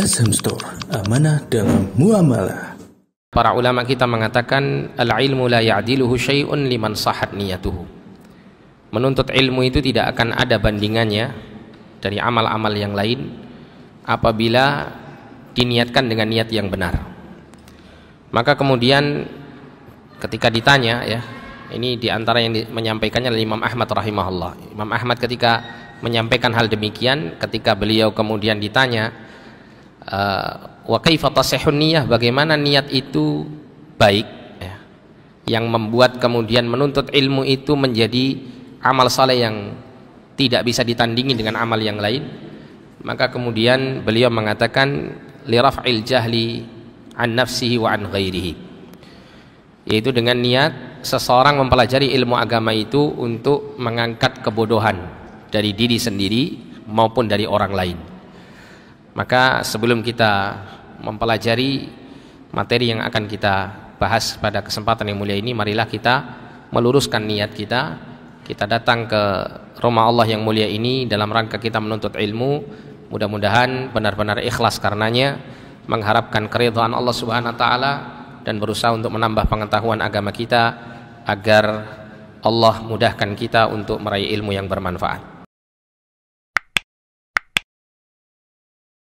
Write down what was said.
SM Store, amanah dalam muamalah. Para ulama kita mengatakan al-ilmu la ya'diluhu syai'un liman sahat niyatuhu. Menuntut ilmu itu tidak akan ada bandingannya dari amal-amal yang lain apabila diniatkan dengan niat yang benar. Maka kemudian ketika ditanya ya, ini diantara yang di, menyampaikannya oleh Imam Ahmad rahimahullah. Imam Ahmad ketika menyampaikan hal demikian ketika beliau kemudian ditanya Eh, wa niyah bagaimana niat itu baik ya, yang membuat kemudian menuntut ilmu itu menjadi amal saleh yang tidak bisa ditandingi dengan amal yang lain maka kemudian beliau mengatakan liraf'il jahli an nafsihi wa an ghairihi yaitu dengan niat seseorang mempelajari ilmu agama itu untuk mengangkat kebodohan dari diri sendiri maupun dari orang lain maka sebelum kita mempelajari materi yang akan kita bahas pada kesempatan yang mulia ini, marilah kita meluruskan niat kita. Kita datang ke rumah Allah yang mulia ini dalam rangka kita menuntut ilmu. Mudah-mudahan benar-benar ikhlas karenanya, mengharapkan keridhaan Allah Subhanahu wa taala dan berusaha untuk menambah pengetahuan agama kita agar Allah mudahkan kita untuk meraih ilmu yang bermanfaat.